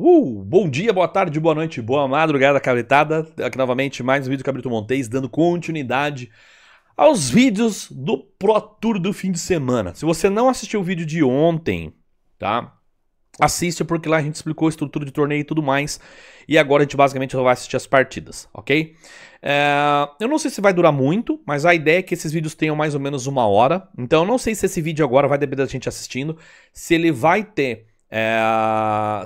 Uh, bom dia, boa tarde, boa noite, boa madrugada, cabritada. Aqui novamente mais um vídeo do Cabrito Montes, dando continuidade aos vídeos do Pro Tour do fim de semana. Se você não assistiu o vídeo de ontem, tá? Assiste porque lá a gente explicou a estrutura de torneio e tudo mais. E agora a gente basicamente só vai assistir as partidas, ok? É... eu não sei se vai durar muito, mas a ideia é que esses vídeos tenham mais ou menos uma hora. Então eu não sei se esse vídeo agora vai depender da gente assistindo, se ele vai ter é,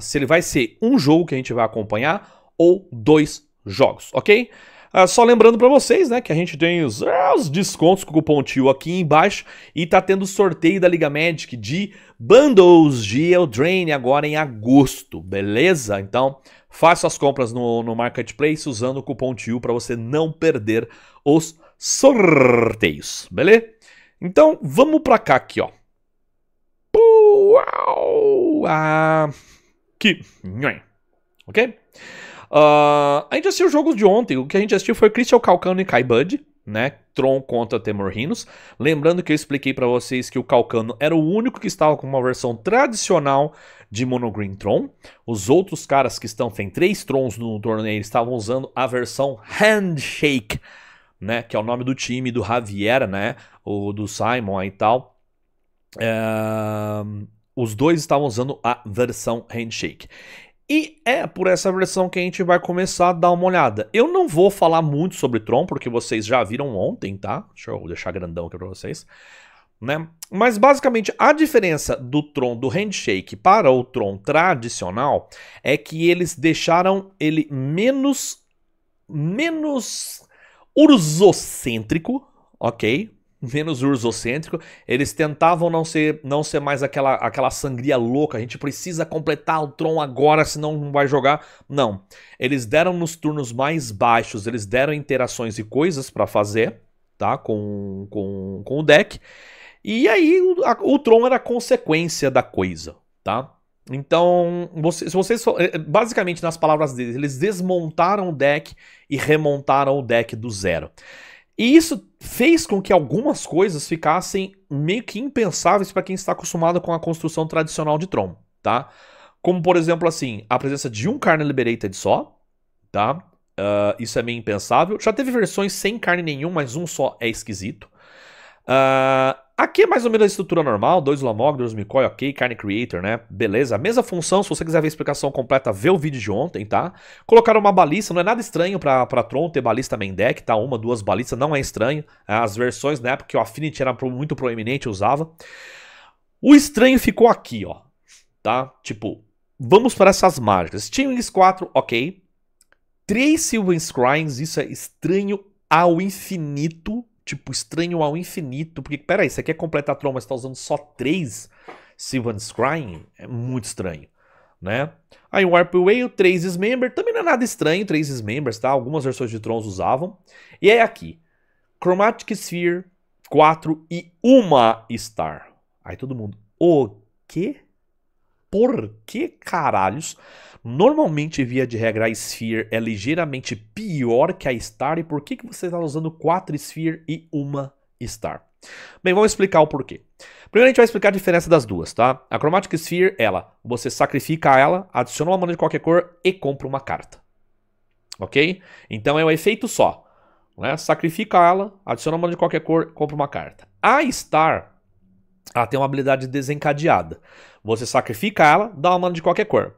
se ele vai ser um jogo que a gente vai acompanhar ou dois jogos, ok? É, só lembrando para vocês, né, que a gente tem os, é, os, descontos com o cupom TIO aqui embaixo e tá tendo sorteio da Liga Magic de bundles de Eldraine agora em agosto, beleza? Então, faça as compras no, no Marketplace usando o cupom TIO para você não perder os sorteios, beleza? Então, vamos para cá aqui, ó aqui. Ah, ok? Uh, a gente assistiu jogos de ontem. O que a gente assistiu foi Crystal Calcano e Kai Bud, né? Tron contra Temorrinos. Lembrando que eu expliquei para vocês que o Calcano era o único que estava com uma versão tradicional de Monogreen Tron. Os outros caras que estão, tem três Trons no torneio, estavam usando a versão Handshake, né? Que é o nome do time do Javiera, né? O do Simon e tal os dois estavam usando a versão Handshake. E é por essa versão que a gente vai começar a dar uma olhada. Eu não vou falar muito sobre Tron, porque vocês já viram ontem, tá? Deixa eu deixar grandão aqui pra vocês. Né? Mas basicamente a diferença do Tron do Handshake para o Tron tradicional é que eles deixaram ele menos menos ursocêntrico, ok? menos ursocêntrico. Eles tentavam não ser, não ser mais aquela, aquela sangria louca. A gente precisa completar o Tron agora, senão não vai jogar. Não. Eles deram nos turnos mais baixos, eles deram interações e coisas para fazer, tá? Com, com, com o deck. E aí o, a, o Tron era consequência da coisa, tá? Então, vocês, vocês eh, basicamente nas palavras deles, eles desmontaram o deck e remontaram o deck do zero. E isso fez com que algumas coisas ficassem meio que impensáveis para quem está acostumado com a construção tradicional de Tron, tá? Como, por exemplo, assim, a presença de um carne liberated só, tá? Uh, isso é meio impensável. Já teve versões sem carne nenhum, mas um só é esquisito. Uh, Aqui é mais ou menos a estrutura normal, dois Lamog, dois McCoy, ok, carne creator, né? Beleza, mesma função, se você quiser ver a explicação completa, vê o vídeo de ontem, tá? Colocaram uma balista, não é nada estranho pra, pra Tron ter balista main deck, tá? Uma, duas balistas, não é estranho. É, as versões, né, Porque o Affinity era muito proeminente, usava. O estranho ficou aqui, ó, tá? Tipo, vamos para essas mágicas. Steamings 4, ok. Três Silver Scrines, isso é estranho ao infinito, tipo, estranho ao infinito. Porque, peraí, você quer completar a troma, você tá usando só três Sylvan's Crying? É muito estranho, né? Aí o Warp o 3 Dismember, também não é nada estranho, 3 Dismembers, tá? Algumas versões de Trons usavam. E é aqui, Chromatic Sphere, 4 e uma Star. Aí todo mundo, o quê? por que caralhos. Normalmente, via de regra, a Sphere é ligeiramente pior que a Star. E por que, que você está usando 4 Sphere e uma Star? Bem, vamos explicar o porquê. Primeiro a gente vai explicar a diferença das duas, tá? A Chromatic Sphere, ela, você sacrifica ela, adiciona uma mana de qualquer cor e compra uma carta. Ok? Então é um efeito só. Né? Sacrifica ela, adiciona uma mana de qualquer cor, compra uma carta. A Star, ela tem uma habilidade desencadeada. Você sacrifica ela, dá uma mana de qualquer cor.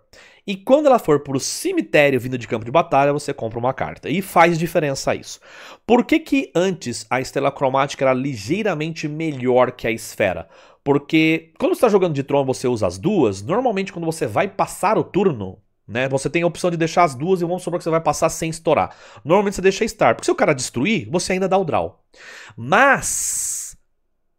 E quando ela for pro cemitério vindo de campo de batalha, você compra uma carta. E faz diferença isso. Por que, que antes a estrela cromática era ligeiramente melhor que a esfera? Porque quando você está jogando de trono você usa as duas. Normalmente, quando você vai passar o turno, né? Você tem a opção de deixar as duas e vamos supor que você vai passar sem estourar. Normalmente você deixa estar. Porque se o cara destruir, você ainda dá o draw. Mas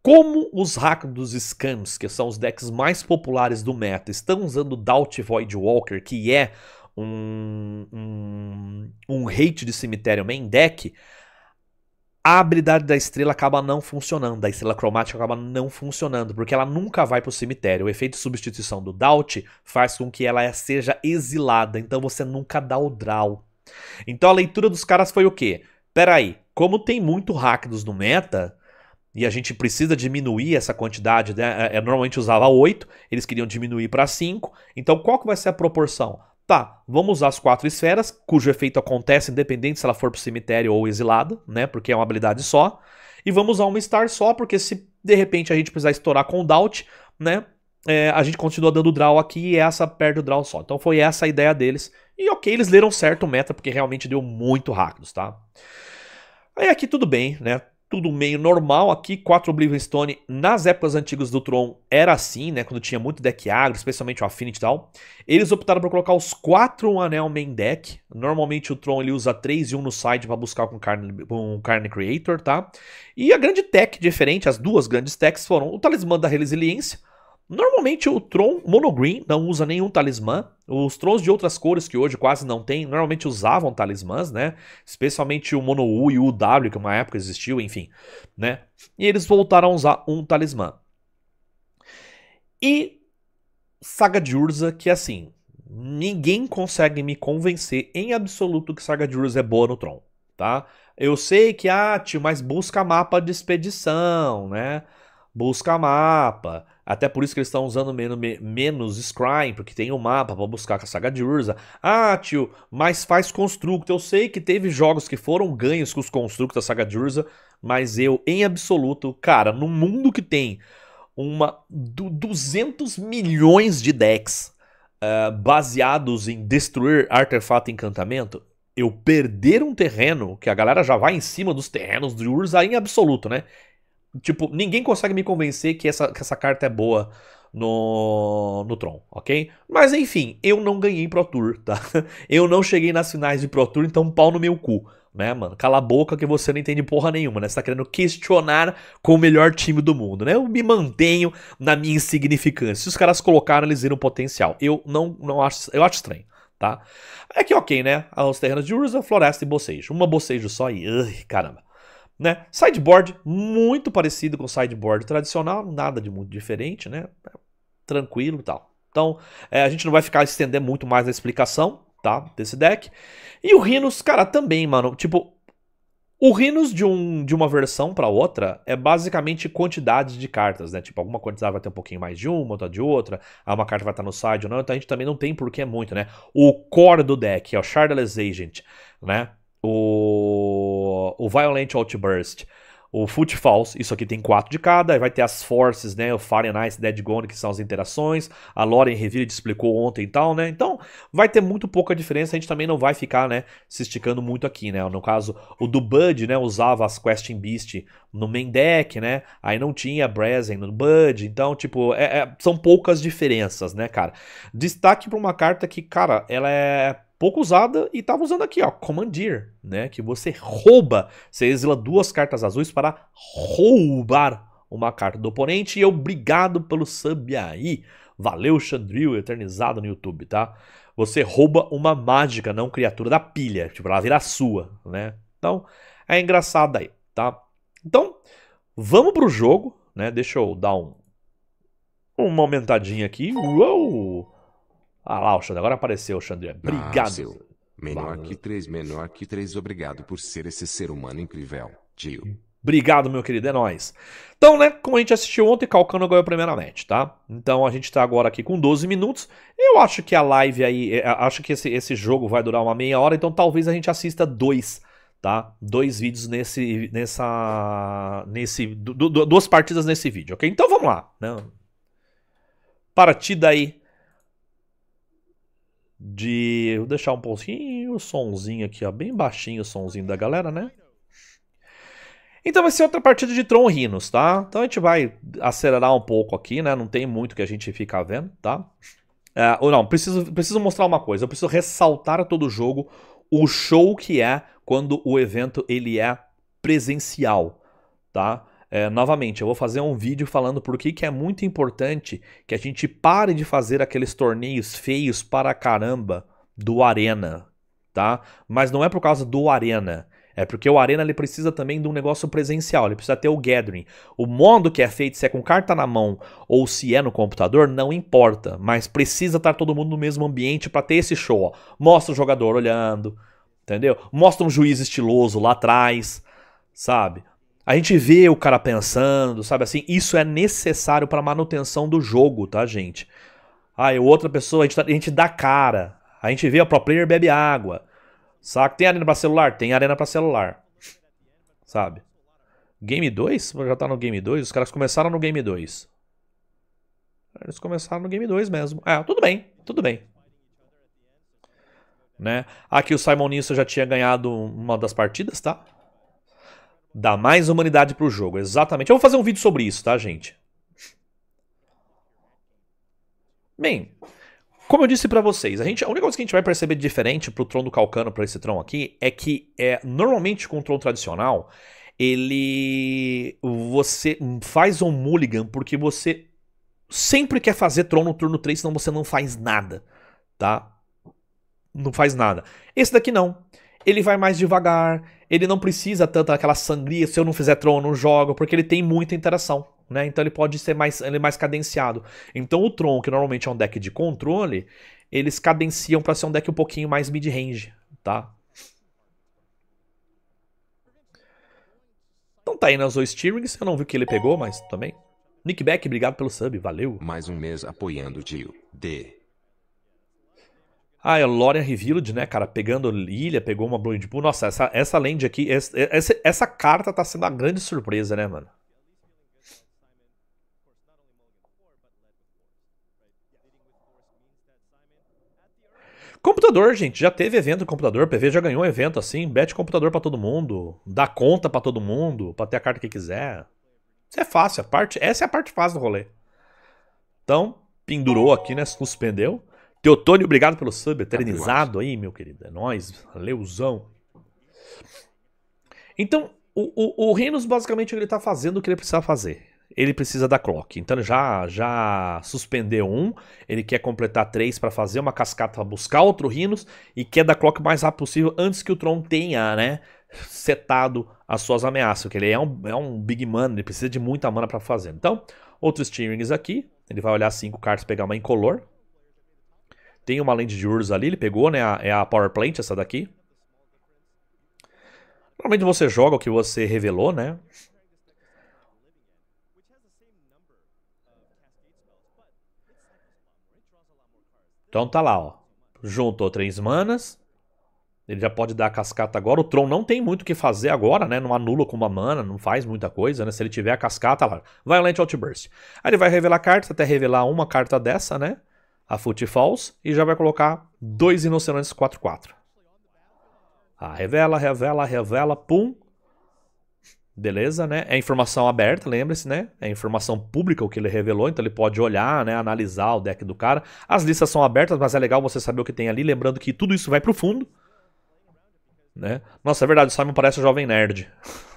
como os hacks dos scams, que são os decks mais populares do meta, estão usando Doubt Void Walker, que é um, um, um hate de cemitério main deck, a habilidade da estrela acaba não funcionando, a estrela cromática acaba não funcionando, porque ela nunca vai para o cemitério. O efeito de substituição do Doubt faz com que ela seja exilada, então você nunca dá o draw. Então a leitura dos caras foi o quê? Peraí, como tem muito hackdos no meta, e a gente precisa diminuir essa quantidade, né? É, é normalmente usava 8, eles queriam diminuir para 5. Então qual que vai ser a proporção? Tá, vamos usar as quatro esferas, cujo efeito acontece independente se ela for para o cemitério ou exilada, né? Porque é uma habilidade só. E vamos usar uma star só, porque se de repente a gente precisar estourar com o Doubt, né? É, a gente continua dando draw aqui e essa perde o draw só. Então foi essa a ideia deles. E ok, eles leram certo o meta, porque realmente deu muito rápido tá? Aí aqui tudo bem, né? tudo meio normal aqui. 4 Oblivion Stone, nas épocas antigas do Tron, era assim, né? Quando tinha muito deck agro, especialmente o Affinity e tal. Eles optaram por colocar os 4 um anel main deck. Normalmente o Tron ele usa 3 e 1 no side para buscar com carne, com carne creator, tá? E a grande tech diferente, as duas grandes techs foram o Talismã da Resiliência, Normalmente o Tron Monogreen não usa nenhum talismã. Os Trons de outras cores que hoje quase não tem, normalmente usavam talismãs, né? Especialmente o Mono U e o W, que uma época existiu, enfim, né? E eles voltaram a usar um talismã. E Saga de Urza, que é assim, ninguém consegue me convencer em absoluto que Saga de Urza é boa no Tron, tá? Eu sei que, ah, tio, mas busca mapa de expedição, né? Busca mapa até por isso que eles estão usando menos, menos Scrying, porque tem o um mapa para buscar com a saga de Urza. Ah, tio, mas faz Construct. Eu sei que teve jogos que foram ganhos com os Construct da saga de Urza, mas eu, em absoluto, cara, num mundo que tem uma 200 milhões de decks uh, baseados em destruir artefato e encantamento, eu perder um terreno, que a galera já vai em cima dos terrenos de Urza em absoluto, né? Tipo, ninguém consegue me convencer que essa, que essa carta é boa no, no Tron, ok? Mas enfim, eu não ganhei Pro Tour, tá? Eu não cheguei nas finais de Pro Tour, então pau no meu cu. Né, mano? Cala a boca que você não entende porra nenhuma, né? Você tá querendo questionar com o melhor time do mundo, né? Eu me mantenho na minha insignificância. Se os caras colocaram, eles viram potencial. Eu não, não acho, eu acho estranho tá? É que ok, né? Os terrenos de Urza, Floresta e Bocejo. Uma Bocejo só e... Ai, caramba. Né? Sideboard muito parecido com o sideboard tradicional, nada de muito diferente, né? É tranquilo e tal. Então, é, a gente não vai ficar estender muito mais a explicação, tá? Desse deck. E o Rhinos, cara, também, mano. Tipo, o Rhinos de, um, de uma versão para outra é basicamente quantidade de cartas, né? Tipo, alguma quantidade vai ter um pouquinho mais de uma, outra de outra, uma carta vai estar tá no side ou não, então a gente também não tem é muito, né? O core do deck é o Shardless Agent, né? o, o Violent Outburst, o Foot Falls, isso aqui tem quatro de cada, aí vai ter as Forces, né, o Ice, Dead Gone, que são as interações, a Lauren Reville explicou ontem e tal, né, então vai ter muito pouca diferença, a gente também não vai ficar, né, se esticando muito aqui, né, no caso, o do Bud, né, usava as Questing Beast no main deck, né, aí não tinha Brazen no Bud, então, tipo, é, é, são poucas diferenças, né, cara. Destaque pra uma carta que, cara, ela é pouco usada e estava usando aqui, ó, Commandeer, né? Que você rouba, você exila duas cartas azuis para roubar uma carta do oponente e obrigado pelo sub aí. Valeu, Xandril, eternizado no YouTube, tá? Você rouba uma mágica, não criatura da pilha, tipo, ela vira sua, né? Então, é engraçado aí, tá? Então, vamos pro jogo, né? Deixa eu dar um uma aumentadinha aqui. Uou! Ah lá, o Xandre, Agora apareceu o Obrigado. Ah, menor que três, menor que três. Obrigado por ser esse ser humano incrível, tio. Obrigado, meu querido, é nóis. Então, né, como a gente assistiu ontem, Calcano ganhou primeiramente, tá? Então a gente tá agora aqui com 12 minutos. Eu acho que a live aí, é, acho que esse, esse jogo vai durar uma meia hora, então talvez a gente assista dois, tá? Dois vídeos nesse, nessa, nesse, du, du, duas partidas nesse vídeo, ok? Então vamos lá, né? Partida aí de. Vou deixar um pouquinho o somzinho aqui, ó. Bem baixinho o somzinho da galera, né? Então vai ser outra partida de Tron Rhinos, tá? Então a gente vai acelerar um pouco aqui, né? Não tem muito que a gente ficar vendo, tá? É, ou não, preciso, preciso mostrar uma coisa. Eu preciso ressaltar a todo jogo o show que é quando o evento ele é presencial, tá? É, novamente, eu vou fazer um vídeo falando por que, que é muito importante que a gente pare de fazer aqueles torneios feios para caramba do Arena, tá? Mas não é por causa do Arena. É porque o Arena ele precisa também de um negócio presencial, ele precisa ter o gathering. O modo que é feito, se é com carta na mão ou se é no computador, não importa, mas precisa estar todo mundo no mesmo ambiente para ter esse show. Ó. Mostra o jogador olhando, entendeu? Mostra um juiz estiloso lá atrás, sabe? A gente vê o cara pensando, sabe assim? Isso é necessário para manutenção do jogo, tá, gente? Ah, e outra pessoa, a gente, tá, a gente dá cara. A gente vê o pro player bebe água. Saca? Tem arena para celular? Tem arena para celular. Sabe? Game 2? Já tá no Game 2? Os caras começaram no Game 2. Eles começaram no Game 2 mesmo. Ah, tudo bem, tudo bem. Né? Aqui o Simon Nisso já tinha ganhado uma das partidas, tá? Dá mais humanidade pro jogo, exatamente. Eu vou fazer um vídeo sobre isso, tá, gente? Bem, como eu disse para vocês, a, gente, a única coisa que a gente vai perceber de diferente pro Tron do Calcano, para esse Tron aqui, é que é normalmente com o Tron tradicional, ele. Você faz um mulligan porque você sempre quer fazer Tron no turno 3, senão você não faz nada, tá? Não faz nada. Esse daqui não ele vai mais devagar, ele não precisa tanto aquela sangria, se eu não fizer Tron, eu não jogo, porque ele tem muita interação. Né? Então ele pode ser mais, ele é mais cadenciado. Então o Tron, que normalmente é um deck de controle, eles cadenciam para ser um deck um pouquinho mais mid-range, tá? Então tá aí nas né? dois Steerings, eu não vi o que ele pegou, mas também. Nick Beck, obrigado pelo sub, valeu. Mais um mês apoiando o Dio, D. Ah, é Lore Revealed, né, cara? Pegando ilha, pegou uma Blood Pool. Nossa, essa, essa land aqui, essa, essa, carta tá sendo a grande surpresa, né, mano? Computador, gente, já teve evento no computador, PV já ganhou um evento assim, bet computador para todo mundo, dá conta para todo mundo, para ter a carta que quiser. Isso é fácil, a parte, essa é a parte fácil do rolê. Então, pendurou aqui, né, suspendeu. Teotônio, obrigado pelo sub, eternizado aí, meu querido. É nóis, leuzão. Então, o, o, o Reynolds basicamente ele tá fazendo o que ele precisa fazer. Ele precisa da clock. Então já já suspendeu um, ele quer completar três para fazer uma cascata para buscar outro Rhinos e quer da clock o mais rápido possível antes que o Tron tenha, né, setado as suas ameaças, porque ele é um, é um big man, ele precisa de muita mana para fazer. Então, outros Steerings aqui, ele vai olhar cinco cartas, pegar uma incolor, tem uma lente de Urza ali, ele pegou, né? É a Power Plant, essa daqui. Normalmente você joga o que você revelou, né? Então tá lá, ó. Juntou três manas. Ele já pode dar a cascata agora. O Tron não tem muito o que fazer agora, né? Não anula com uma mana, não faz muita coisa, né? Se ele tiver a cascata, lá. Violent Outburst. Aí ele vai revelar cartas, até revelar uma carta dessa, né? a Foot Falls e já vai colocar dois rinocerontes 4-4. Ah, revela, revela, revela, pum. Beleza, né? É informação aberta, lembre-se, né? É informação pública o que ele revelou, então ele pode olhar, né? Analisar o deck do cara. As listas são abertas, mas é legal você saber o que tem ali, lembrando que tudo isso vai pro fundo. Né? Nossa, é verdade, o Simon parece o Jovem Nerd.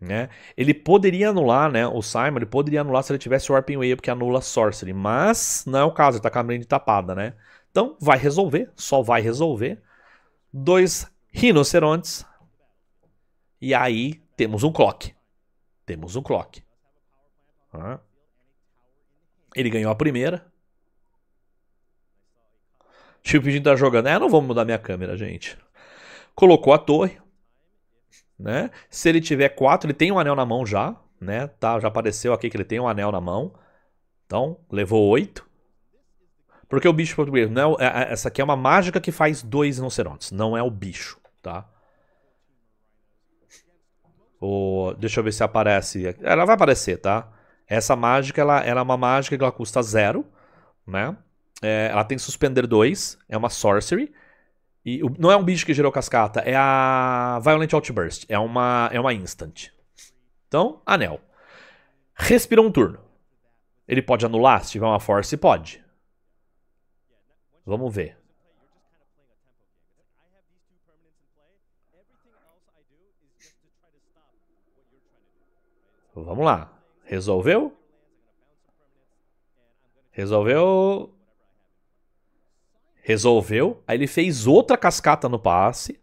Né? Ele poderia anular, né? O Simon ele poderia anular se ele tivesse Warping Way, porque anula Sorcery. Mas não é o caso, ele tá com a de tapada, né? Então vai resolver, só vai resolver. Dois rinocerontes. E aí temos um clock. Temos um clock. Ah. Ele ganhou a primeira. Tio Pidinho tá jogando. É, não vou mudar minha câmera, gente. Colocou a torre né? Se ele tiver quatro, ele tem um anel na mão já, né? Tá, já apareceu aqui que ele tem um anel na mão. Então, levou oito. Porque o bicho português, não é, é, é, essa aqui é uma mágica que faz dois rinocerontes, não é o bicho, tá? O, deixa eu ver se aparece. Ela vai aparecer, tá? Essa mágica, ela, ela é uma mágica que ela custa zero, né? É, ela tem suspender dois, é uma sorcery. E não é um bicho que gerou cascata, é a Violent Outburst. É uma, é uma instant. Então, anel. Respirou um turno. Ele pode anular se tiver uma force? Pode. Vamos ver. Vamos lá. Resolveu? Resolveu resolveu, aí ele fez outra cascata no passe,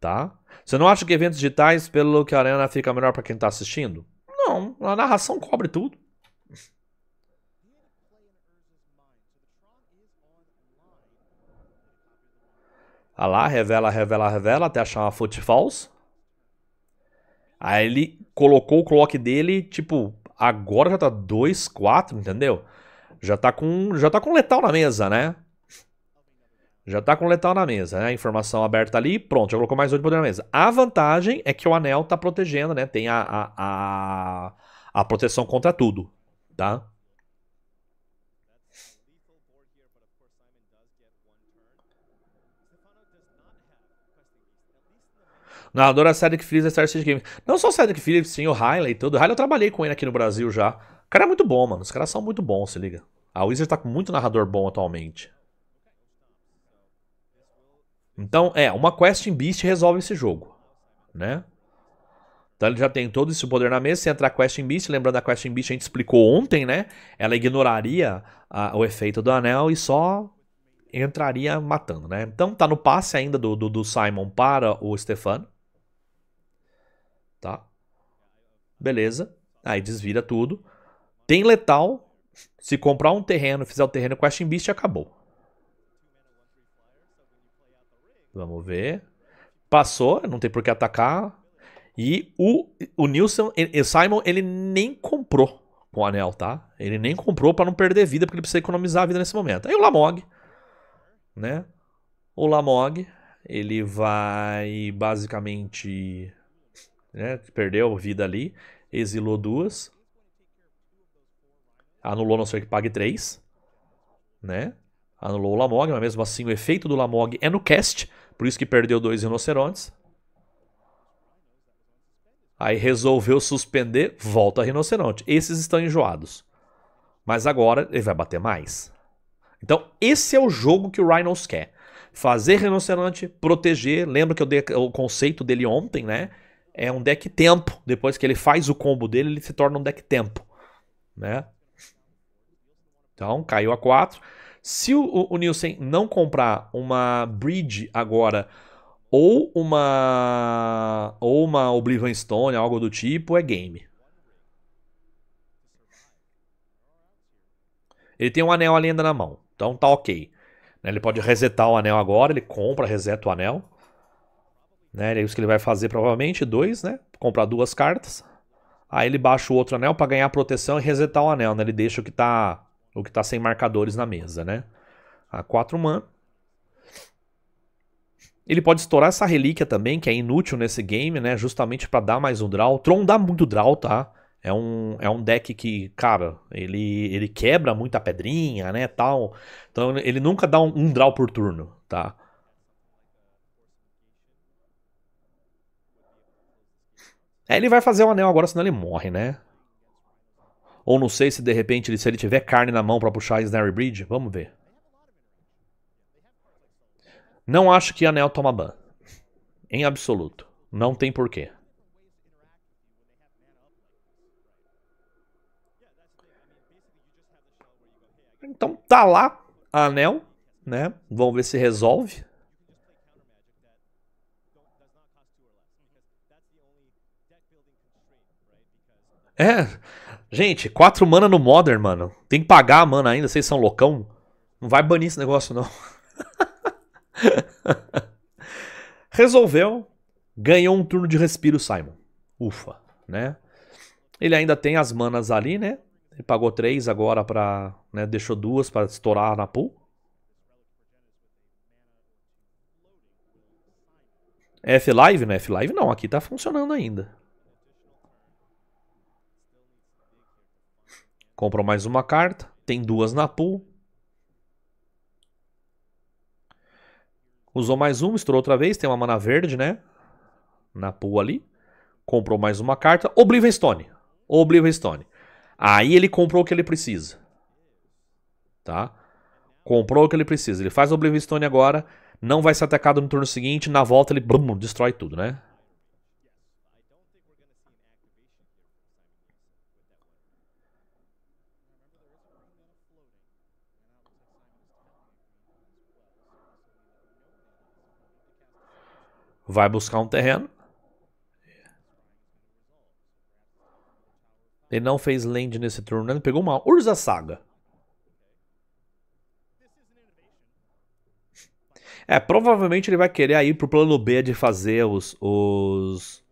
tá? Você não acha que eventos digitais, pelo que a arena fica melhor para quem tá assistindo? Não, a narração cobre tudo. Olha lá, revela, revela, revela, até achar uma foot false. Aí ele colocou o clock dele, tipo, agora já tá 2-4, entendeu? Já tá com já tá com letal na mesa, né? Já tá com o letal na mesa, né? A informação aberta ali, pronto, já colocou mais oito poder na mesa. A vantagem é que o anel tá protegendo, né? Tem a, a, a, a proteção contra tudo, tá? Narradora é Cedric Phillips da é Star City Games. Não só o Cedric Phillips, sim, o Riley e tudo. O Riley eu trabalhei com ele aqui no Brasil já. O cara é muito bom, mano. Os caras são muito bons, se liga. A Wizard tá com muito narrador bom atualmente. Então, é, uma Quest Beast resolve esse jogo, né? Então ele já tem todo esse poder na mesa. Se entrar a Quest Beast, lembrando a Quest Beast, a gente explicou ontem, né? Ela ignoraria a, o efeito do anel e só entraria matando, né? Então tá no passe ainda do, do, do Simon para o Stefano. Tá? Beleza. Aí desvira tudo. Tem letal. Se comprar um terreno, fizer o terreno Quest Beast, acabou. Vamos ver. Passou, não tem por que atacar. E o, o Nilson, o Simon, ele nem comprou com o anel, tá? Ele nem comprou para não perder vida, porque ele precisa economizar a vida nesse momento. Aí o Lamog, né? O Lamog, ele vai basicamente. Né, perdeu vida ali, exilou duas. Anulou, não sei que pague três. Né? Anulou o Lamog, mas mesmo assim o efeito do Lamog é no cast. Por isso que perdeu dois rinocerontes. Aí resolveu suspender, volta rinoceronte. Esses estão enjoados. Mas agora ele vai bater mais. Então, esse é o jogo que o Rhinos quer. Fazer rinoceronte, proteger. Lembra que eu dei o conceito dele ontem, né? É um deck tempo. Depois que ele faz o combo dele, ele se torna um deck tempo. Né? Então, caiu a 4. Se o, o Nielsen não comprar uma Bridge agora ou uma ou uma Oblivion Stone, algo do tipo, é game. Ele tem um anel ainda na mão, então tá ok. Né, ele pode resetar o anel agora, ele compra, reseta o anel. Né? É isso que ele vai fazer provavelmente, dois, né? Comprar duas cartas. Aí ele baixa o outro anel para ganhar proteção e resetar o anel, né? Ele deixa o que tá o que está sem marcadores na mesa, né? A 4 man, Ele pode estourar essa relíquia também, que é inútil nesse game, né? Justamente para dar mais um draw. Tron dá muito draw, tá? É um, é um deck que, cara, ele, ele quebra muita pedrinha, né, tal. Então ele nunca dá um, um draw por turno, tá? É, ele vai fazer o anel agora, senão ele morre, né? Ou não sei se de repente, ele, se ele tiver carne na mão para puxar Snary Bridge. Vamos ver. Não acho que Anel toma ban. Em absoluto. Não tem porquê. Então tá lá a Anel, né? Vamos ver se resolve. É. Gente, 4 mana no Modern, mano. Tem que pagar a mana ainda, vocês são loucão. Não vai banir esse negócio, não. Resolveu. Ganhou um turno de respiro, Simon. Ufa, né? Ele ainda tem as manas ali, né? Ele pagou três agora pra. Né, deixou duas para estourar na pool. É F-Live? Não F-Live, não. Aqui tá funcionando ainda. Comprou mais uma carta. Tem duas na pool. Usou mais uma, estourou outra vez. Tem uma mana verde, né? Na pool ali. Comprou mais uma carta. Oblivion Stone. Oblivion Stone. Aí ele comprou o que ele precisa. Tá? Comprou o que ele precisa. Ele faz Oblivion Stone agora. Não vai ser atacado no turno seguinte. Na volta ele destrói tudo, né? vai buscar um terreno. Ele não fez land nesse turno, ele pegou uma Urza Saga. É, provavelmente ele vai querer aí pro plano B de fazer os os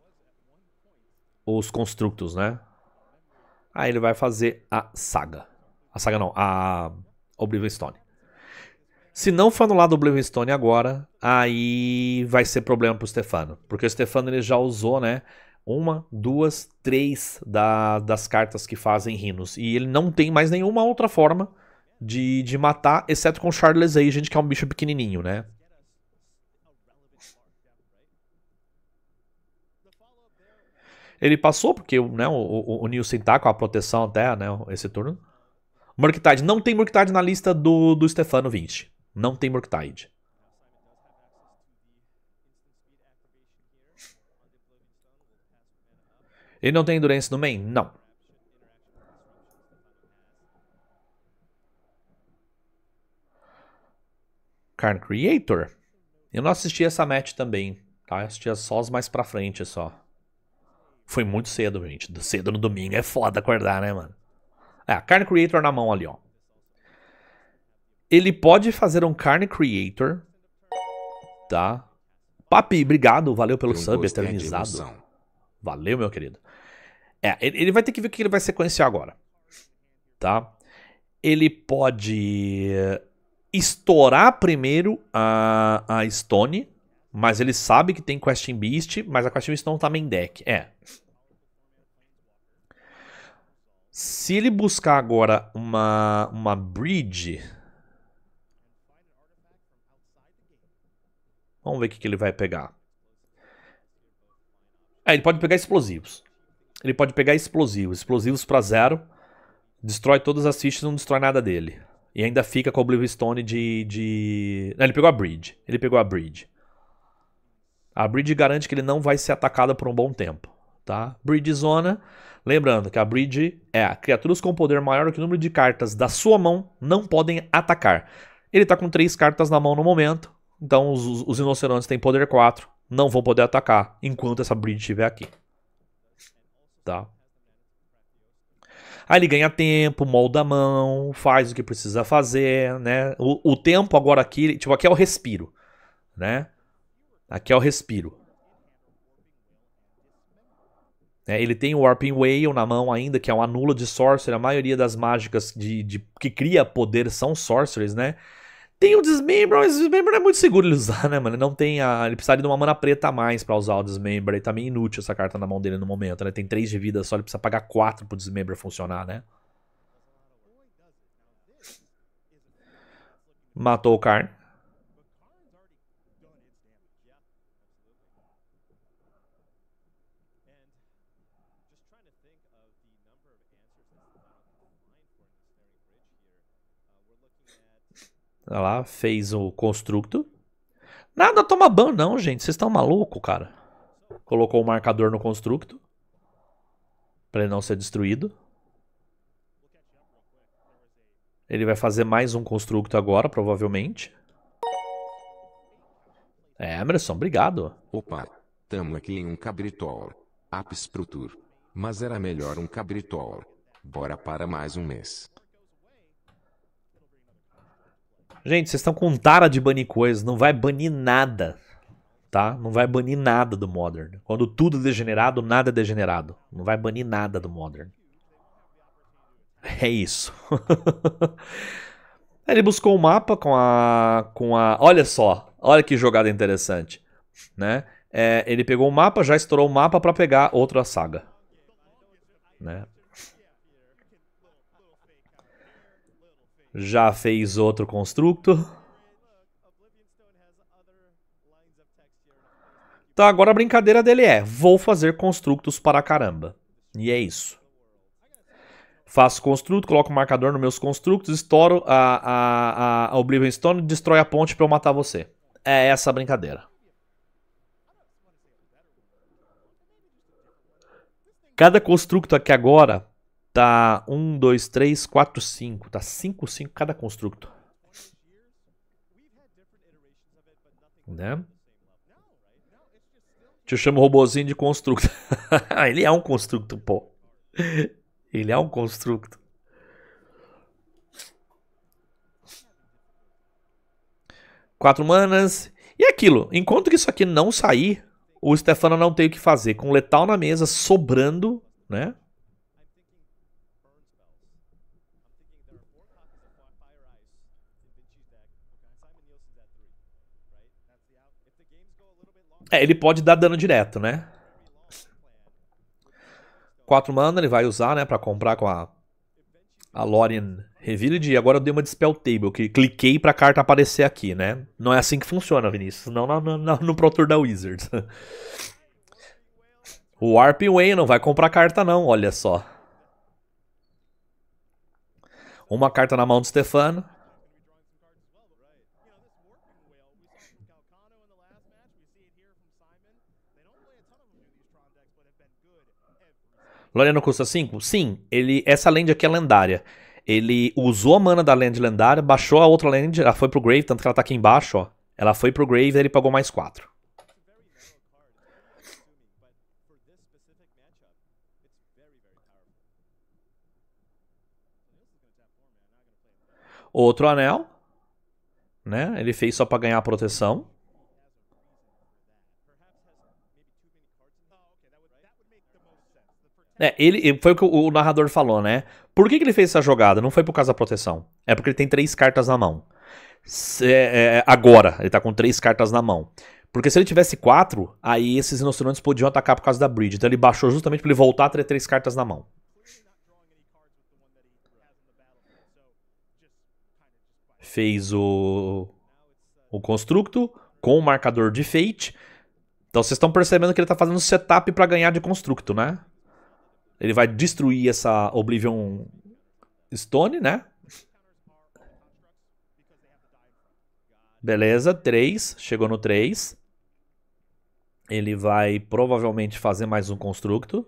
os construtos, né? Aí ele vai fazer a saga. A saga não, a Oblivion Stone. Se não for anulado o Blue agora, aí vai ser problema pro Stefano. Porque o Stefano ele já usou, né? Uma, duas, três da, das cartas que fazem rinos. E ele não tem mais nenhuma outra forma de, de matar, exceto com o Charles Agent, que é um bicho pequenininho, né? Ele passou, porque né, o, o, o Nilson tá com a proteção até né, esse turno. Murktide. Não tem Murktide na lista do, do Stefano 20. Não tem Murktide. Ele não tem Endurance no main? Não. Carn Creator? Eu não assisti essa match também, tá? Eu assistia só os mais pra frente, só. Foi muito cedo, gente. Cedo no domingo é foda acordar, né, mano? É, a Carn Creator na mão ali, ó. Ele pode fazer um Carne Creator. Tá? Papi, obrigado. Valeu pelo um sub eternizado. Valeu, meu querido. É, ele vai ter que ver o que ele vai sequenciar agora. Tá? Ele pode estourar primeiro a, a Stone, mas ele sabe que tem Question Beast, mas a Question Beast não tá main deck. É. Se ele buscar agora uma, uma Bridge Vamos ver o que, que ele vai pegar. É, ele pode pegar explosivos. Ele pode pegar explosivos. Explosivos para zero. Destrói todas as fichas e não destrói nada dele. E ainda fica com a Oblivion Stone de... de... Não, ele pegou a Bridge. Ele pegou a Bridge. A Bridge garante que ele não vai ser atacado por um bom tempo. Tá? Bridge Zona... Lembrando que a Bridge é criaturas com poder maior que o número de cartas da sua mão não podem atacar. Ele está com três cartas na mão no momento. Então os, os rinocerontes têm poder 4, não vão poder atacar enquanto essa bridge estiver aqui. Tá? Aí ele ganha tempo, molda a mão, faz o que precisa fazer, né? O, o tempo agora aqui, tipo, aqui é o respiro, né? Aqui é o respiro. É, ele tem o Warping Whale na mão ainda, que é um anula de Sorcerer. A maioria das mágicas de, de que cria poder são Sorcerers, né? Tem o Dismember, mas o Dismember não é muito seguro ele usar, né, mano? Ele não tem a... Ele precisaria de uma mana preta a mais pra usar o Dismember. E tá meio inútil essa carta na mão dele no momento, né? Tem 3 de vida só, ele precisa pagar 4 pro Dismember funcionar, né? Matou o Karn. lá, fez o construto Nada toma ban, não, gente. Vocês estão maluco, cara. Colocou o marcador no construto Pra ele não ser destruído. Ele vai fazer mais um construto agora, provavelmente. É, Emerson, obrigado. Opa, tamo aqui em um cabritol. Apis pro tour. Mas era melhor um cabritol. Bora para mais um mês. Gente, vocês estão com tara de banir coisas, não vai banir nada, tá? Não vai banir nada do Modern. Quando tudo é degenerado, nada é degenerado. Não vai banir nada do Modern. É isso. Ele buscou o um mapa com a, com a... Olha só, olha que jogada interessante, né? É, ele pegou o mapa, já estourou o mapa para pegar outra saga, né? já fez outro construto. Então agora a brincadeira dele é, vou fazer construtos para caramba. E é isso. Faço construto, coloco o marcador nos meus construtos, estouro a, a, a Oblivion Stone, destrói a ponte para eu matar você. É essa a brincadeira. Cada construto aqui agora Tá 1, 2, 3, 4, 5. Tá 5, 5 cada construto. Né? Te chamo robôzinho de construto. Ele é um construto, pô. Ele é um construto. Quatro manas. E aquilo, enquanto que isso aqui não sair, o Stefano não tem o que fazer. Com letal na mesa, sobrando, né? É, ele pode dar dano direto, né? 4 mana ele vai usar, né, pra comprar com a, a Lorien Revealed. E agora eu dei uma Dispel Table, que cliquei pra carta aparecer aqui, né? Não é assim que funciona, Vinícius. Não, não, não no Pro Tour da Wizards. o Warp Way não vai comprar carta não, olha só. Uma carta na mão do Stefano. Lorena custa 5? Sim, ele essa land aqui é lendária. Ele usou a mana da land lendária, baixou a outra land, ela foi pro Grave, tanto que ela tá aqui embaixo, ó. Ela foi pro Grave e ele pagou mais 4. Outro anel, né? Ele fez só para ganhar a proteção. É, ele foi o que o narrador falou, né? Por que, que ele fez essa jogada? Não foi por causa da proteção. É porque ele tem três cartas na mão. Se, é, é, é agora, ele tá com três cartas na mão. Porque se ele tivesse quatro, aí esses rinocerontes podiam atacar por causa da bridge. Então ele baixou justamente para ele voltar a ter três cartas na mão. Fez o, o constructo com o marcador de fate. Então vocês estão percebendo que ele tá fazendo setup para ganhar de constructo, né? Ele vai destruir essa Oblivion Stone, né? Beleza, 3. Chegou no 3. Ele vai provavelmente fazer mais um constructo.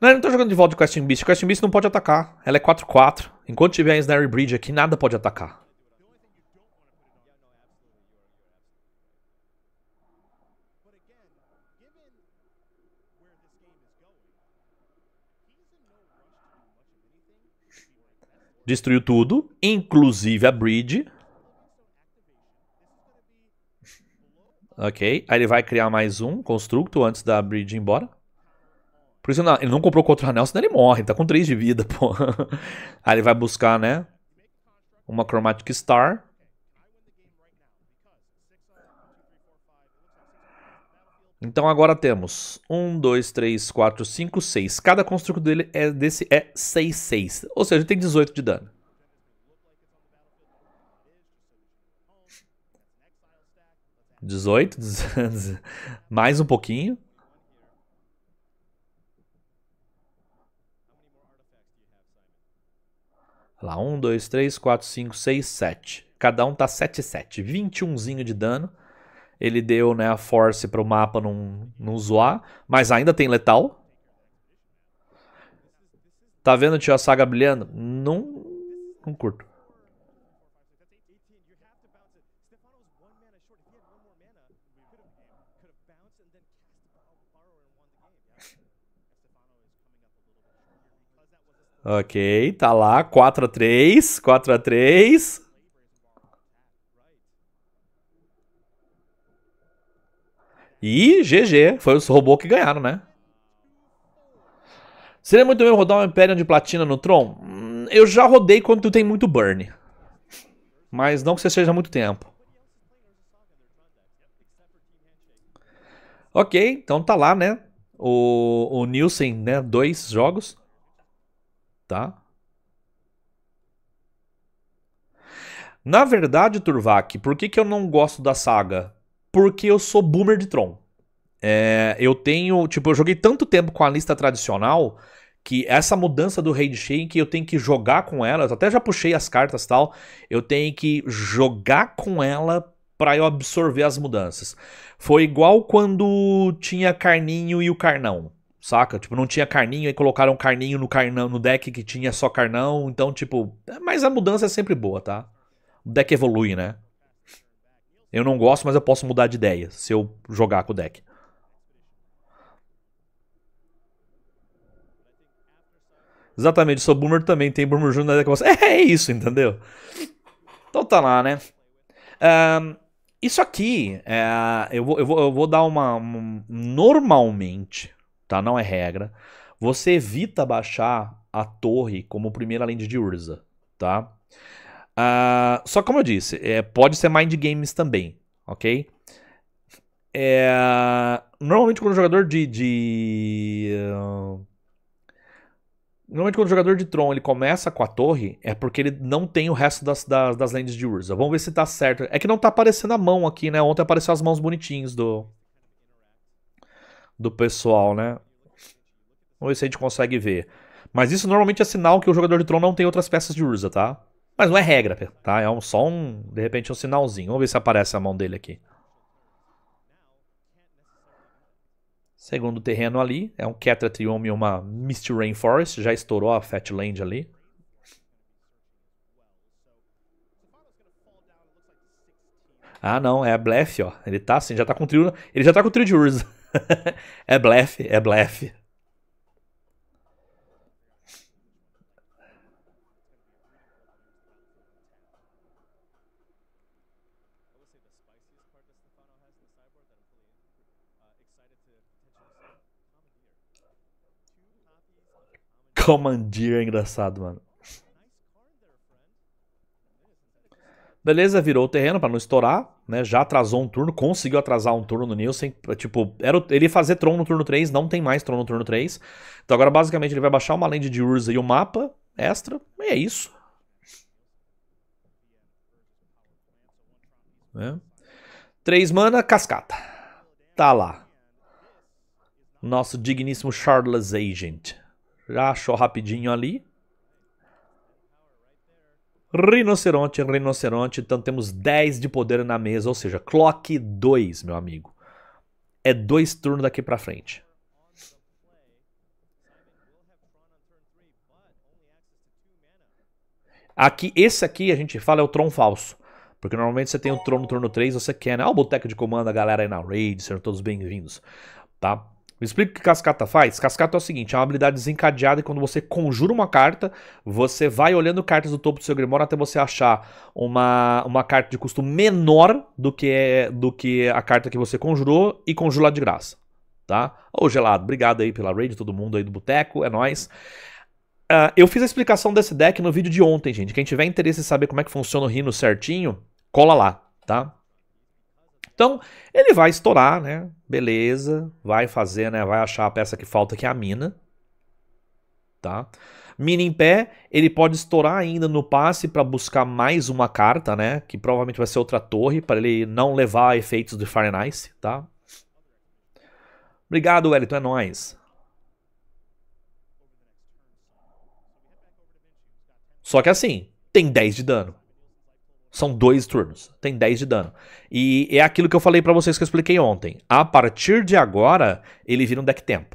Não, eu não tô tá jogando de volta de Questing Beast. Questing Beast não pode atacar. Ela é 4-4. Enquanto tiver a Snary Bridge aqui, nada pode atacar. Destruiu tudo, inclusive a bridge. Ok, aí ele vai criar mais um construto antes da bridge ir embora. Por isso não, ele não comprou contra o anel, senão ele morre. Ele tá com 3 de vida, pô. aí ele vai buscar, né? Uma Chromatic Star. Então agora temos 1, 2, 3, 4, 5, 6. Cada construto dele é, desse é 6, 6. Ou seja, tem 18 de dano. Dezoito, mais um pouquinho. Lá, um, dois, três, quatro, cinco, seis, sete. Cada um tá sete, sete. Vinte e umzinho de dano. Ele deu né, a force para o mapa não, não zoar. Mas ainda tem letal. Tá vendo, tio, a saga brilhando? Não, não curto. Ok, tá lá, 4 x 3, 4 x 3. E GG, foi os robôs que ganharam, né? Seria muito bem rodar um Imperium de platina no Tron? Hum, eu já rodei quando tu tem muito burn. Mas não que você seja muito tempo. Ok, então tá lá, né? O, o Nielsen, né? Dois jogos. Tá? Na verdade, Turvac, por que, que eu não gosto da saga? porque eu sou boomer de Tron. É, eu tenho, tipo, eu joguei tanto tempo com a lista tradicional que essa mudança do Raid Shake eu tenho que jogar com ela. Eu até já puxei as cartas tal. Eu tenho que jogar com ela para eu absorver as mudanças. Foi igual quando tinha Carninho e o Carnão, saca? Tipo, não tinha Carninho e colocaram Carninho no Carnão no deck que tinha só Carnão. Então, tipo, é, mas a mudança é sempre boa, tá? O deck evolui, né? Eu não gosto, mas eu posso mudar de ideia se eu jogar com o deck. Exatamente, sou boomer também, tem boomer junto na deck. É, é isso, entendeu? Então tá lá, né? Um, isso aqui, é, eu, vou, eu, vou, eu vou dar uma. normalmente, tá? Não é regra. Você evita baixar a torre como primeira além de Urza, tá? Uh, só como eu disse, é, pode ser mind games também, ok? É, normalmente quando o jogador de. de uh, normalmente quando o jogador de Tron ele começa com a torre, é porque ele não tem o resto das, das, das lands de Urza. Vamos ver se tá certo. É que não tá aparecendo a mão aqui, né? Ontem apareceu as mãos bonitinhas do. Do pessoal, né? Vamos ver se a gente consegue ver. Mas isso normalmente é sinal que o jogador de Tron não tem outras peças de Urza, tá? Mas não é regra, tá? É um, só um, de repente, um sinalzinho. Vamos ver se aparece a mão dele aqui. Segundo terreno ali, é um Ketra Triome e uma Misty Rainforest. Já estourou a Fatland ali. Ah, não, é blefe, ó. Ele tá assim, já tá com trio. Ele já tá com trio de Urza. é blefe, é blefe. Commandeer é engraçado, mano. Beleza, virou o terreno para não estourar, né? Já atrasou um turno, conseguiu atrasar um turno no Nielsen. Tipo, era o, ele ia fazer Tron no turno 3, não tem mais Tron no turno 3. Então agora basicamente ele vai baixar uma land de Urza e o um mapa extra, e é isso. Né? 3 mana, cascata. Tá lá. Nosso digníssimo Charles Agent. Já achou rapidinho ali. Rinoceronte, rinoceronte. Então temos 10 de poder na mesa, ou seja, clock 2, meu amigo. É dois turnos daqui pra frente. Aqui, esse aqui a gente fala é o Tron falso. Porque normalmente você tem o Tron no turno 3, você quer, né? Olha o boteco de comando, a galera aí na raid, sejam todos bem-vindos, tá? Me explica o que cascata faz? Cascata é o seguinte, é uma habilidade desencadeada e quando você conjura uma carta, você vai olhando cartas do topo do seu grimório até você achar uma, uma carta de custo menor do que, é, do que a carta que você conjurou e conjura de graça, tá? Ô Gelado, obrigado aí pela raid, todo mundo aí do Boteco, é nóis. Uh, eu fiz a explicação desse deck no vídeo de ontem, gente. Quem tiver interesse em saber como é que funciona o Rino certinho, cola lá, tá? Então, ele vai estourar, né? Beleza, vai fazer, né? Vai achar a peça que falta, que é a mina. Tá? Mina em pé, ele pode estourar ainda no passe para buscar mais uma carta, né? Que provavelmente vai ser outra torre, para ele não levar efeitos do Nice, tá? Obrigado, Wellington, é nóis. Só que assim, tem 10 de dano. São dois turnos. Tem 10 de dano. E é aquilo que eu falei para vocês que eu expliquei ontem. A partir de agora, ele vira um deck tempo.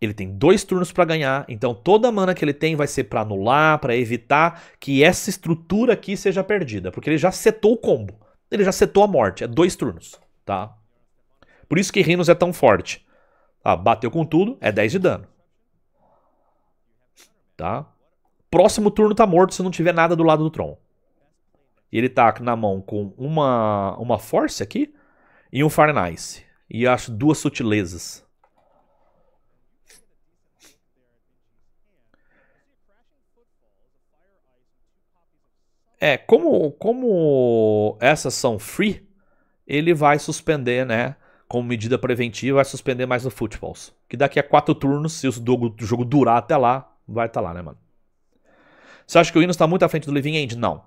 Ele tem dois turnos para ganhar, então toda a mana que ele tem vai ser para anular, para evitar que essa estrutura aqui seja perdida, porque ele já setou o combo. Ele já setou a morte, é dois turnos, tá? Por isso que Rhinos é tão forte. Ah, bateu com tudo, é 10 de dano. Tá? Próximo turno tá morto se não tiver nada do lado do Tron ele tá na mão com uma, uma Force aqui e um Farnice. E acho duas sutilezas. É, como, como essas são free, ele vai suspender, né? Como medida preventiva, vai suspender mais no Footballs. Que daqui a quatro turnos, se o jogo, durar até lá, vai estar tá lá, né, mano? Você acha que o Inos está muito à frente do Living End? Não.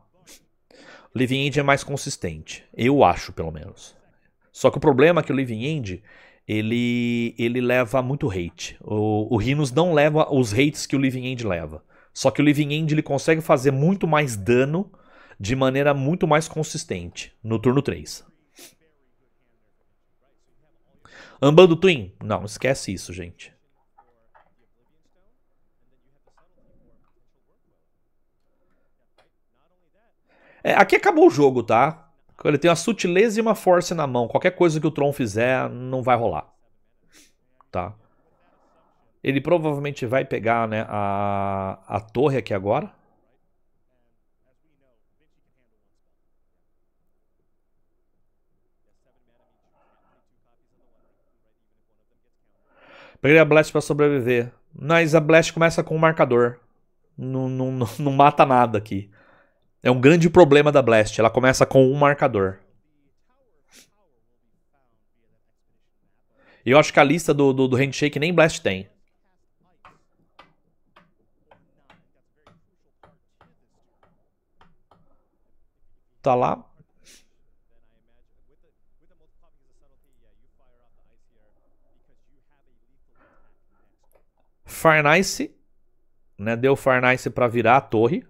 Living End é mais consistente. Eu acho, pelo menos. Só que o problema é que o Living End ele, ele leva muito hate. O, o Rhinos não leva os hates que o Living End leva. Só que o Living End ele consegue fazer muito mais dano de maneira muito mais consistente no turno 3. Ambando Twin? Não, esquece isso, gente. É, aqui acabou o jogo, tá? Ele tem uma sutileza e uma força na mão. Qualquer coisa que o Tron fizer, não vai rolar. Tá? Ele provavelmente vai pegar né, a, a torre aqui agora. Peguei a Blast para sobreviver. Mas a Blast começa com o um marcador. não, não, não mata nada aqui. É um grande problema da Blast. Ela começa com um marcador. E eu acho que a lista do, do, do handshake nem Blast tem. Tá lá. Farnice, né? Deu Farnice para virar a torre.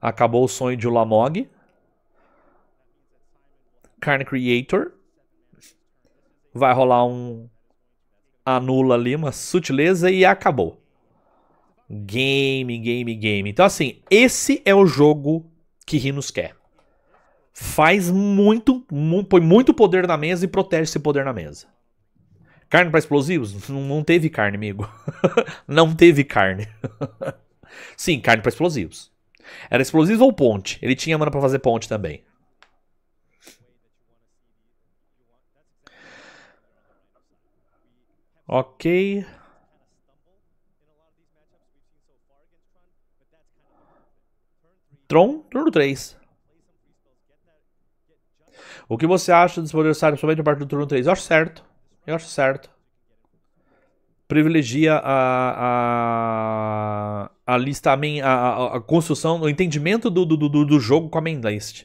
Acabou o sonho de Ulamog. Carne Creator. Vai rolar um anula ali, uma sutileza e acabou. Game, game, game. Então, assim, esse é o jogo que Rinos quer. Faz muito, põe muito poder na mesa e protege esse poder na mesa. Carne para explosivos? Não, não, teve carne, amigo. não teve carne. Sim, carne para explosivos. Era explosivo ou ponte? Ele tinha mana para fazer ponte também. Ok. Tron, turno 3. O que você acha dos poderes sábios, somente a partir do turno 3? Eu acho certo. Eu acho certo. Privilegia a, a, a lista, a, a, a construção, o entendimento do, do, do, do jogo com a main list.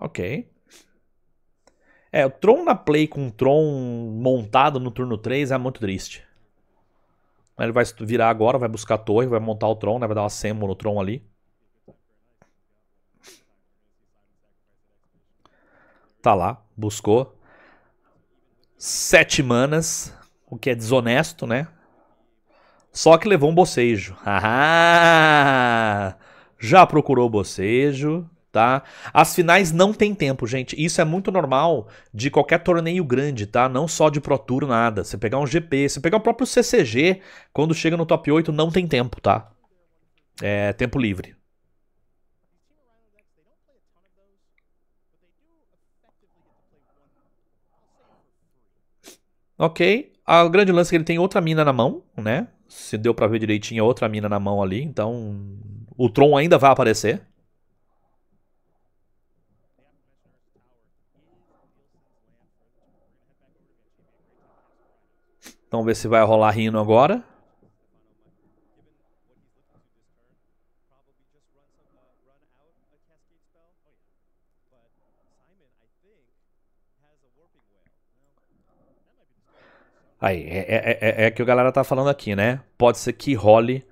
Ok. É, o Tron na play com o Tron montado no turno 3 é muito triste. Ele vai virar agora, vai buscar a torre, vai montar o Tron, né? Vai dar uma semo no Tron ali. tá lá, buscou. Sete manas, o que é desonesto, né? Só que levou um bocejo. Ah, já procurou bocejo, tá? As finais não tem tempo, gente. Isso é muito normal de qualquer torneio grande, tá? Não só de Pro Tour, nada. Você pegar um GP, você pegar o próprio CCG, quando chega no top 8, não tem tempo, tá? É tempo livre. Ok. A grande lance é que ele tem outra mina na mão, né? Se deu para ver direitinho, é outra mina na mão ali. Então, o Tron ainda vai aparecer. Vamos ver se vai rolar rindo agora. Aí, é é, é, é, é, que o galera tá falando aqui, né? Pode ser que role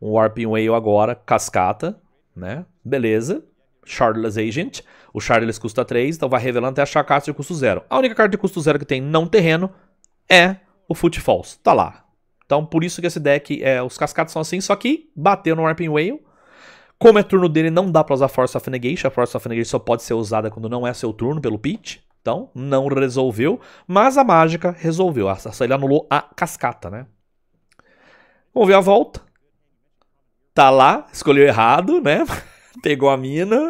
um Warping Whale agora, cascata, né? Beleza. Shardless Agent. O Shardless custa 3, então vai revelando até achar a carta de custo 0. A única carta de custo 0 que tem não terreno é o Footfalls. Tá lá. Então, por isso que esse deck, é, os cascatas são assim, só que bateu no Warping Whale. Como é turno dele, não dá pra usar Force of Negation. A Force of Negation só pode ser usada quando não é seu turno pelo pitch. Então, não resolveu, mas a mágica resolveu. Ele anulou a cascata, né? Vamos ver a volta. Tá lá, escolheu errado, né? Pegou a mina.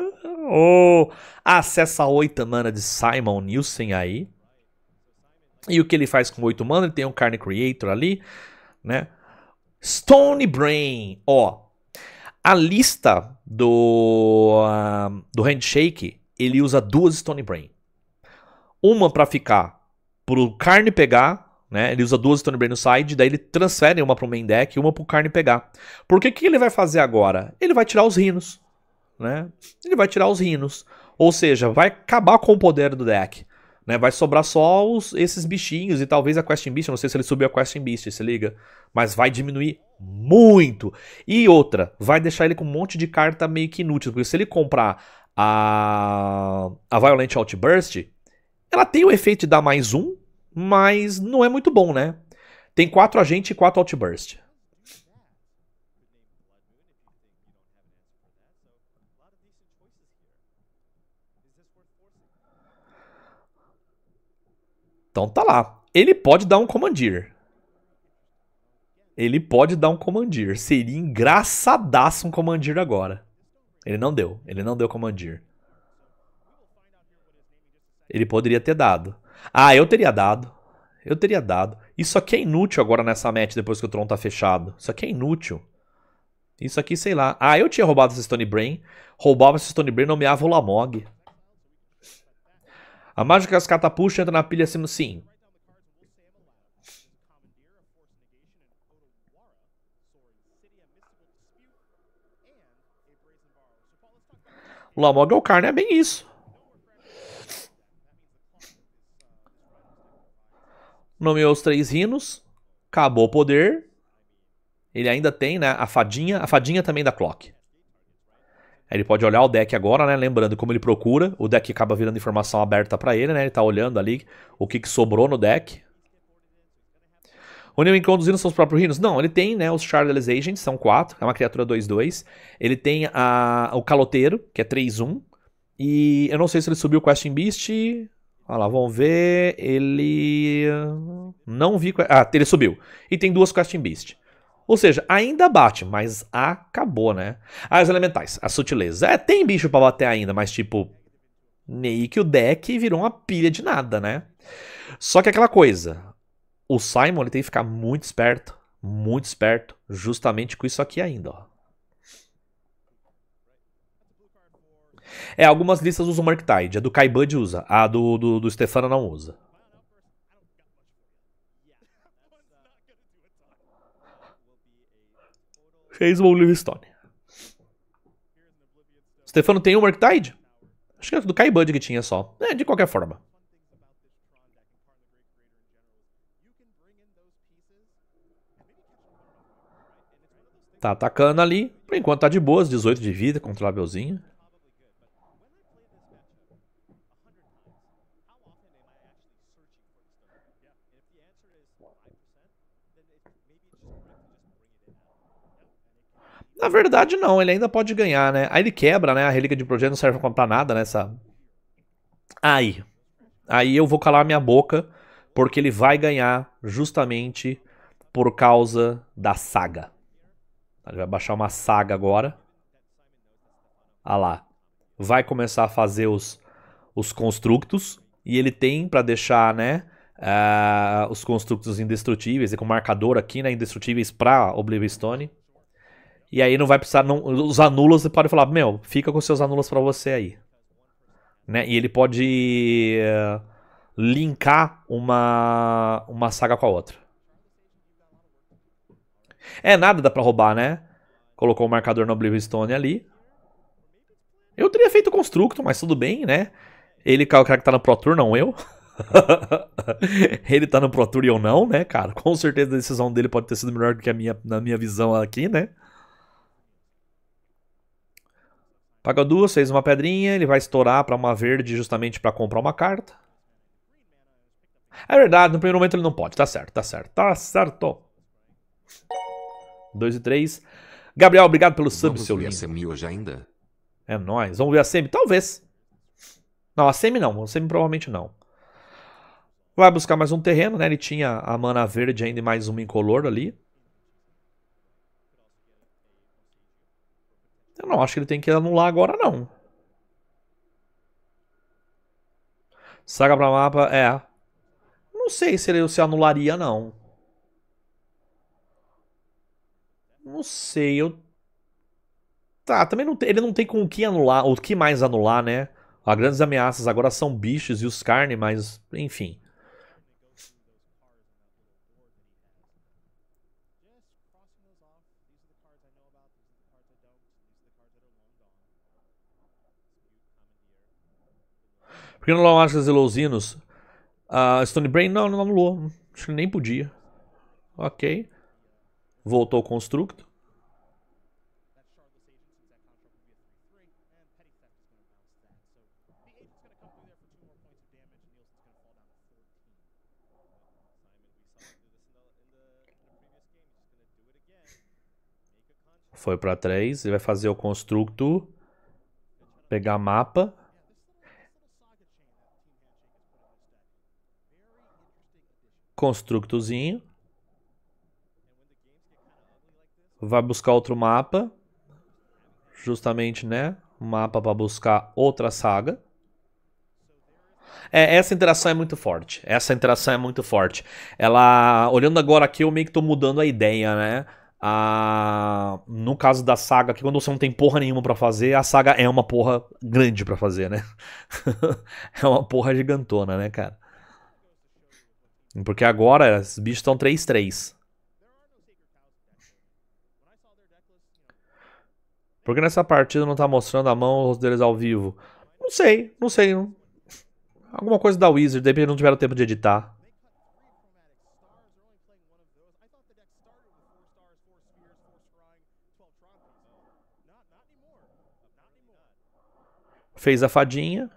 Oh, acessa a 8 mana de Simon Nielsen aí. E o que ele faz com 8 mana? Ele tem um Carne Creator ali, né? Stone Brain, ó. A lista do, uh, do Handshake, ele usa duas Stone Brain. Uma para ficar pro Carne pegar, né? Ele usa duas Stone Brain no side, daí ele transfere uma pro main deck e uma pro Carne pegar. Porque o que ele vai fazer agora? Ele vai tirar os rinos, né? Ele vai tirar os rinos. Ou seja, vai acabar com o poder do deck. Né, vai sobrar só os, esses bichinhos e talvez a Question Beast. Não sei se ele subiu a Question Beast, se liga. Mas vai diminuir muito. E outra, vai deixar ele com um monte de carta meio que inútil. Porque se ele comprar a, a Violent Outburst, ela tem o efeito de dar mais um, mas não é muito bom, né? Tem quatro agente e quatro outburst. Então tá lá. Ele pode dar um commandeer. Ele pode dar um commandeer. Seria engraçadaço um commandeer agora. Ele não deu. Ele não deu commandeer. Ele poderia ter dado. Ah, eu teria dado. Eu teria dado. Isso aqui é inútil agora nessa match depois que o Tron tá fechado. Isso aqui é inútil. Isso aqui, sei lá. Ah, eu tinha roubado esse Stone Brain. Roubava esse Stone Brain e nomeava o Lamog. A mágica das catapultas entra na pilha acima sim. O Lamog é o Karn, é bem isso. nomeou os três rinos, acabou o poder. Ele ainda tem né, a fadinha, a fadinha também da clock. Ele pode olhar o deck agora, né? Lembrando como ele procura, o deck acaba virando informação aberta para ele, né? Ele tá olhando ali o que, que sobrou no deck. O Neil conduzindo seus próprios rinos? Não, ele tem, né? Os Charles Agents, são quatro, é uma criatura 2-2. Ele tem a, o Caloteiro, que é 3-1. E eu não sei se ele subiu o Questing Beast. Olha lá, vamos ver. Ele. Não vi. Ah, ele subiu. E tem duas Questing Beast. Ou seja, ainda bate, mas acabou, né? Ah, os elementais, a sutileza. É, tem bicho para bater ainda, mas tipo. Meio que o deck virou uma pilha de nada, né? Só que aquela coisa. O Simon ele tem que ficar muito esperto. Muito esperto. Justamente com isso aqui ainda, ó. É, algumas listas usam Murktide. A do Kaibud usa. A do, do, do Stefano não usa. Fez o Livingstone. Stefano tem um Murktide? Acho que era é do Kaibud que tinha só. É, de qualquer forma. Tá atacando ali. Por enquanto tá de boas, 18 de vida, controlávelzinho. Na verdade, não, ele ainda pode ganhar, né? Aí ele quebra, né? A relíquia de projeto não serve pra nada, né? Aí. Aí eu vou calar minha boca, porque ele vai ganhar justamente por causa da saga. Tá, ele vai baixar uma saga agora. Ah lá. Vai começar a fazer os, os constructos. E ele tem para deixar, né? Uh, os construtos indestrutíveis. E com marcador aqui, né? Indestrutíveis pra Oblivion Stone. E aí não vai precisar. Não, os anulos você pode falar, meu, fica com seus anulos para você aí. Né? E ele pode uh, linkar uma, uma saga com a outra. É, nada dá pra roubar, né? Colocou o marcador no stone ali. Eu teria feito o Constructo, mas tudo bem, né? Ele é o cara que tá no Pro Tour, não eu. ele tá no Pro Tour e eu não, né, cara? Com certeza a decisão dele pode ter sido melhor do que a minha, na minha visão aqui, né? Paga duas, fez uma pedrinha, ele vai estourar para uma verde justamente para comprar uma carta. É verdade, no primeiro momento ele não pode, tá certo, tá certo, tá certo. 2 e 3. Gabriel, obrigado pelo sub, Vamos seu lindo. Vamos ver a semi hoje ainda? É nóis. Vamos ver a semi? Talvez. Não, a semi não. A semi provavelmente não. Vai buscar mais um terreno, né? Ele tinha a mana verde ainda e mais uma incolor ali. Eu não acho que ele tem que anular agora, não. Saga pra mapa, é. Não sei se ele se anularia, não. Não sei, eu... Tá, também não tem, ele não tem com o que anular, ou o que mais anular, né? As grandes ameaças agora são bichos e os carne, mas enfim. Por que não Launch das Elousinos? Uh, Stone Brain? Não, não anulou. Acho que nem podia. Ok. Voltou o construto. Foi para 3, ele vai fazer o construto, pegar mapa, constructozinho. Vai buscar outro mapa. Justamente, né? mapa para buscar outra saga. É, essa interação é muito forte. Essa interação é muito forte. Ela, olhando agora aqui, eu meio que tô mudando a ideia, né? no caso da saga, que quando você não tem porra nenhuma para fazer, a saga é uma porra grande para fazer, né? é uma porra gigantona, né, cara? Porque agora os bichos estão 3-3. Por que nessa partida não tá mostrando a mão deles ao vivo? Não sei, não sei. Não. Alguma coisa da Wizard, de repente não tiveram tempo de editar. Fez a fadinha,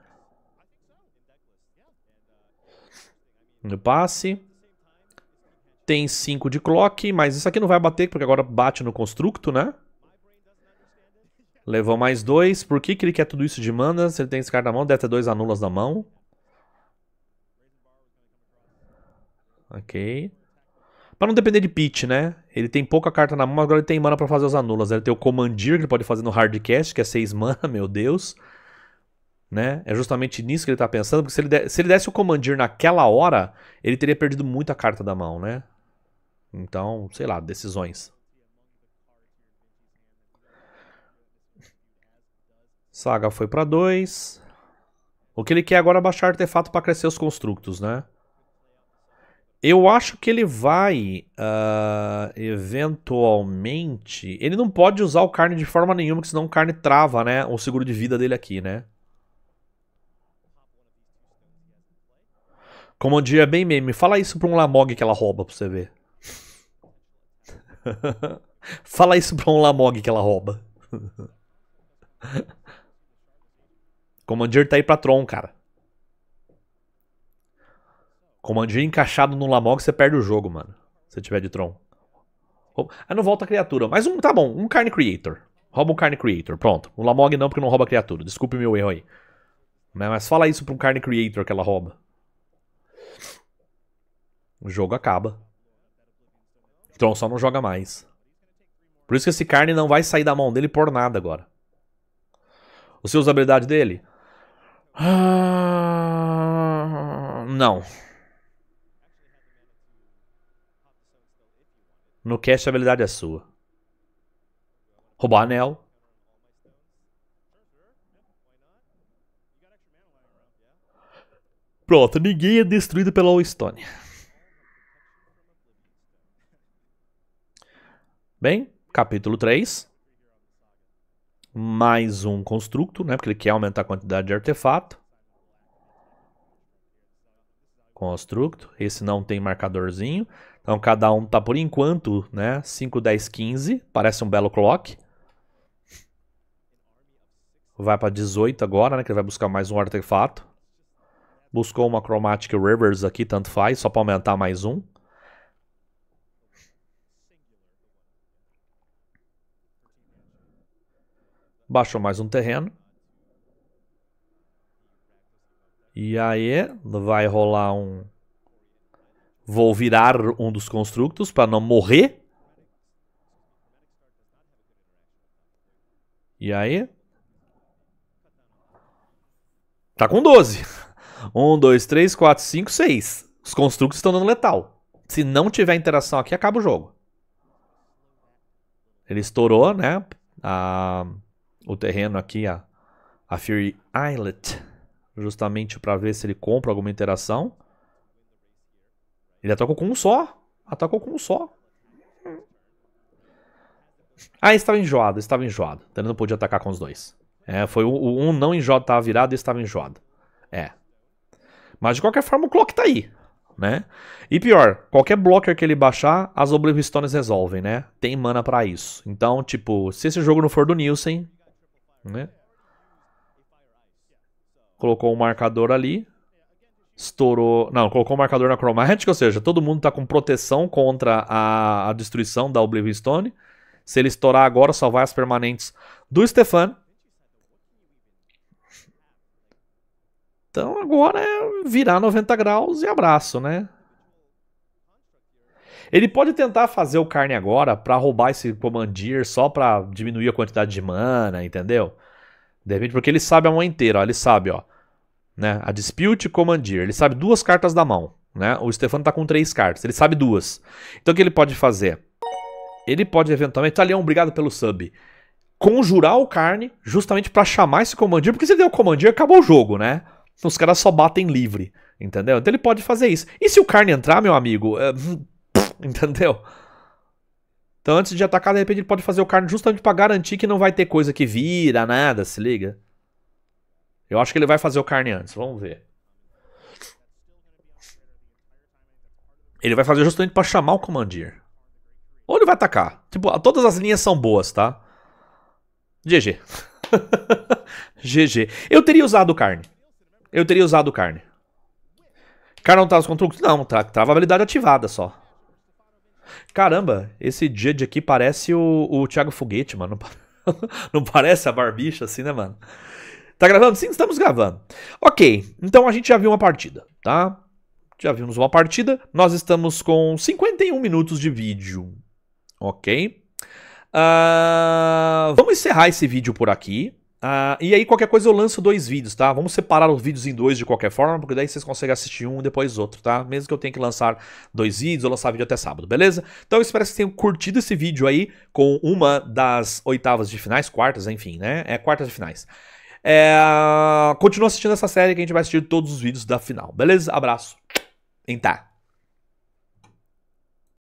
no passe. Tem 5 de clock, mas isso aqui não vai bater, porque agora bate no constructo, né? Levou mais 2. Por que, que ele quer tudo isso de mana? Se ele tem esse cara na mão, deve ter dois anulas na mão. Ok. Pra não depender de pitch, né? Ele tem pouca carta na mão, agora ele tem mana pra fazer os anulas. Ele tem o Commandeer, que ele pode fazer no Hardcast, que é 6 mana, meu Deus. Né? É justamente nisso que ele está pensando, porque se ele, de, se ele desse o Commandir naquela hora, ele teria perdido muita carta da mão, né? Então, sei lá, decisões. Saga foi para 2. O que ele quer agora é baixar artefato para crescer os construtos, né? Eu acho que ele vai, uh, eventualmente... Ele não pode usar o carne de forma nenhuma, porque senão o carne trava, né? O seguro de vida dele aqui, né? Como é bem meme, fala isso pra um Lamog que ela rouba pra você ver. fala isso pra um Lamog que ela rouba. Comandir tá aí pra Tron, cara. Comandir encaixado no Lamog, você perde o jogo, mano. Se tiver de Tron. Ah, não volta a criatura. Mas um, tá bom, um Carne Creator. Rouba um Carne Creator, pronto. O Lamog não, porque não rouba criatura. Desculpe meu erro aí. Mas fala isso pra um Carne Creator que ela rouba. O jogo acaba. Tron então, só não joga mais. Por isso que esse carne não vai sair da mão dele por nada agora. Você usa a habilidade dele? Ah, não. No cast a habilidade é sua. Roubar anel. Pronto, ninguém é destruído pela All Stone. Bem, capítulo 3. Mais um construto, né? Porque ele quer aumentar a quantidade de artefato. Construto. Esse não tem marcadorzinho. Então cada um tá por enquanto, né? 5, 10, 15. Parece um belo clock. Vai para 18 agora, né? Que ele vai buscar mais um artefato. Buscou uma Chromatic Rivers aqui, tanto faz, só para aumentar mais um. baixou mais um terreno. E aí vai rolar um. Vou virar um dos construtos para não morrer. E aí? Tá com 12. 1, 2, 3, 4, 5, 6. Os construtos estão dando letal. Se não tiver interação aqui, acaba o jogo. Ele estourou, né? A. Ah o terreno aqui, a, a Fury Islet, justamente para ver se ele compra alguma interação. Ele atacou com um só. Atacou com um só. Ah, estava enjoado, estava enjoado. Então ele não podia atacar com os dois. É, foi o, o um não enjoado, estava virado e estava enjoado. É. Mas de qualquer forma o clock tá aí. Né? E pior, qualquer blocker que ele baixar, as Oblivion Stones resolvem, né? Tem mana para isso. Então, tipo, se esse jogo não for do Nielsen, né? Colocou um marcador ali. Estourou. Não, colocou um marcador na cromática, ou seja, todo mundo está com proteção contra a, a destruição da Oblivion Stone. Se ele estourar agora, só vai as permanentes do Stefan. Então agora é virar 90 graus e abraço, né? Ele pode tentar fazer o carne agora para roubar esse Commandeer só para diminuir a quantidade de mana, entendeu? De repente, porque ele sabe a mão inteira, ó, ele sabe, ó, né? A Dispute Commandeer, ele sabe duas cartas da mão, né? O Stefano tá com três cartas, ele sabe duas. Então o que ele pode fazer? Ele pode eventualmente, Talião, tá obrigado pelo sub. Conjurar o carne justamente para chamar esse Commandeer, porque se ele der o Commandeer, acabou o jogo, né? Os caras só batem livre, entendeu? Então ele pode fazer isso. E se o carne entrar, meu amigo, é Entendeu? Então, antes de atacar, de repente ele pode fazer o carne justamente para garantir que não vai ter coisa que vira, nada, se liga. Eu acho que ele vai fazer o carne antes, vamos ver. Ele vai fazer justamente para chamar o commandir. Ou ele vai atacar. Tipo, todas as linhas são boas, tá? GG. GG. Eu teria usado carne. Eu teria usado carne. Carne não tava com truques? Não, tá, tava habilidade ativada só. Caramba, esse de aqui parece o, o Thiago Foguete, mano. Não parece a barbicha assim, né, mano? Tá gravando? Sim, estamos gravando. Ok, então a gente já viu uma partida, tá? Já vimos uma partida. Nós estamos com 51 minutos de vídeo. Ok? Uh, vamos encerrar esse vídeo por aqui. Uh, e aí, qualquer coisa, eu lanço dois vídeos, tá? Vamos separar os vídeos em dois de qualquer forma, porque daí vocês conseguem assistir um e depois outro, tá? Mesmo que eu tenha que lançar dois vídeos, eu lançar vídeo até sábado, beleza? Então, eu espero que vocês tenham curtido esse vídeo aí com uma das oitavas de finais, quartas, enfim, né? É quartas de finais. É... Continua assistindo essa série que a gente vai assistir todos os vídeos da final, beleza? Abraço. Então.